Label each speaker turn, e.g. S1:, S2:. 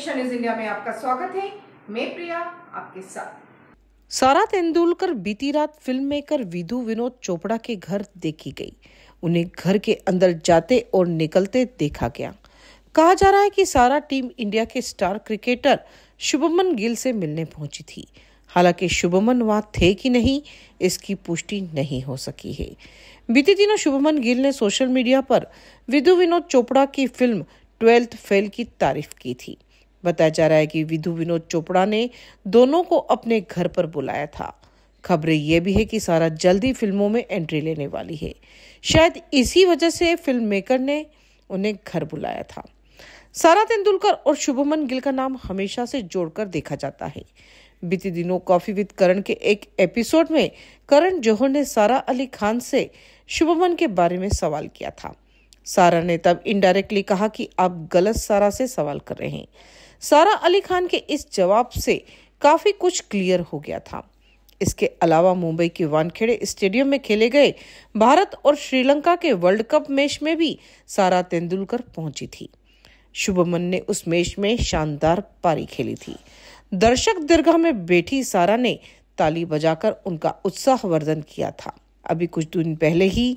S1: Asia news India में आपका स्वागत है मैं प्रिया आपके साथ
S2: सारा तेंदुलकर बीती रात फिल्म मेकर विधु विनोद चोपड़ा के घर देखी गई उन्हें घर के अंदर जाते और निकलते देखा गया कहा जा रहा है कि सारा टीम इंडिया के स्टार क्रिकेटर शुभमन गिल से मिलने पहुंची थी हालांकि शुभमन वहां थे कि नहीं इसकी पुष्टि नहीं हो सकी है बीते दिनों शुभमन गिल ने सोशल मीडिया पर विधु विनोद चोपड़ा की फिल्म ट्वेल्थ फेल की तारीफ की थी बताया जा रहा है कि विधु विनोद चोपड़ा ने दोनों को अपने घर पर बुलाया था खबरें यह भी है कि सारा जल्दी फिल्मों में एंट्री लेने वाली है शायद इसी वजह से फिल्म मेकर ने उन्हें घर बुलाया था सारा तेंदुलकर और शुभमन गिल का नाम हमेशा से जोड़कर देखा जाता है बीते दिनों कॉफी विद करण के एक एपिसोड में करण जौहर ने सारा अली खान से शुभमन के बारे में सवाल किया था सारा ने तब इनडायरेक्टली कहा कि आप गलत सारा से सवाल कर रहे हैं सारा अली खान के इस जवाब से काफी कुछ क्लियर हो गया था इसके अलावा मुंबई के वानखेड़े स्टेडियम में खेले गए भारत और श्रीलंका के वर्ल्ड कप मैच में भी सारा तेंदुलकर पहुंची थी शुभमन ने उस मैच में शानदार पारी खेली थी दर्शक दीर्घा में बैठी सारा ने ताली बजाकर उनका उत्साहवर्धन किया था अभी कुछ दिन पहले ही